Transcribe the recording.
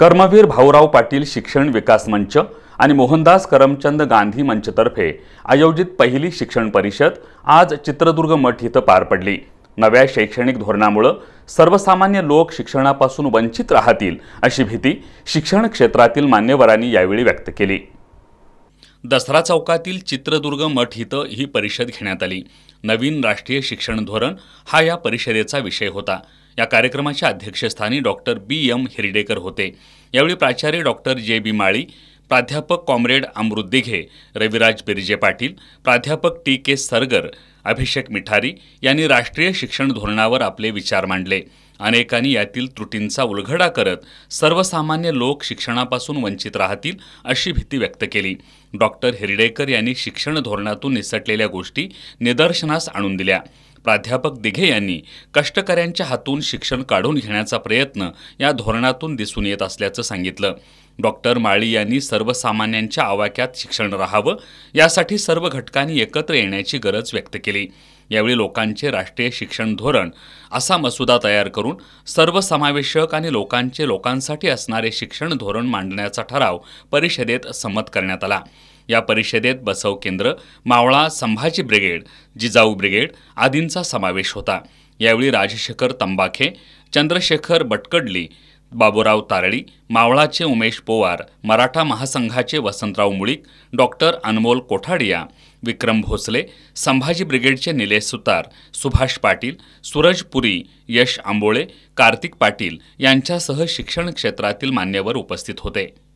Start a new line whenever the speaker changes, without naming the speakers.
कर्मवीर भाऊराव पाटील शिक्षण विकास मंच आणि मोहनदास करमचंद गांधी मंचतर्फे आयोजित पहिली शिक्षण परिषद आज चित्रदुर्ग मठ इथं पार पडली नव्या शैक्षणिक धोरणामुळं सर्वसामान्य लोक शिक्षणापासून वंचित राहतील अशी भीती शिक्षण क्षेत्रातील मान्यवरांनी यावेळी व्यक्त केली दसरा चौकातील चित्रदुर्ग मठ इथं ही परिषद घेण्यात आली नवीन राष्ट्रीय शिक्षण धोरण हा या परिषदेचा विषय होता या कार्यक्रमाच्या अध्यक्षस्थानी डॉक्टर बी एम हिरडेकर होते यावेळी प्राचार्य डॉक्टर जे बी माळी प्राध्यापक कॉम्रेड अमृत दिघे रविराज बिरजे पाटील प्राध्यापक टी के सरगर अभिषेक मिठारी यांनी राष्ट्रीय शिक्षण धोरणावर आपले विचार मांडले अनेकांनी यातील त्रुटींचा उलघडा करत सर्वसामान्य लोक शिक्षणापासून वंचित राहतील अशी भीती व्यक्त केली डॉक्टर हिरडेकर यांनी शिक्षण धोरणातून निसटलेल्या गोष्टी निदर्शनास आणून दिल्या प्राध्यापक दिघे यांनी कष्टकऱ्यांच्या हातून शिक्षण काढून घेण्याचा प्रयत्न या धोरणातून दिसून येत असल्याचं सांगितलं डॉक्टर माळी यांनी सर्वसामान्यांच्या आवाक्यात शिक्षण राहावं यासाठी सर्व घटकांनी एकत्र येण्याची गरज व्यक्त केली यावेळी लोकांचे राष्ट्रीय शिक्षण धोरण असा मसुदा तयार करून सर्वसमावेशक आणि लोकांचे लोकांसाठी असणारे शिक्षण धोरण मांडण्याचा ठराव परिषदेत संमत करण्यात आला या परिषदेत बसव केंद्र मावळा संभाजी ब्रिगेड जिजाऊ ब्रिगेड आदींचा समावेश होता यावेळी राजशेखर तंबाखे चंद्रशेखर बटकडली बाबूराव तारळी मावळाचे उमेश पोवार मराठा महासंघाचे वसंतराव मुळीक डॉक्टर अनमोल कोठाडिया विक्रम भोसले संभाजी ब्रिगेडचे निलेश सुतार सुभाष पाटील सूरज पुरी यश आंबोळे कार्तिक पाटील यांच्यासह शिक्षण क्षेत्रातील मान्यवर उपस्थित होते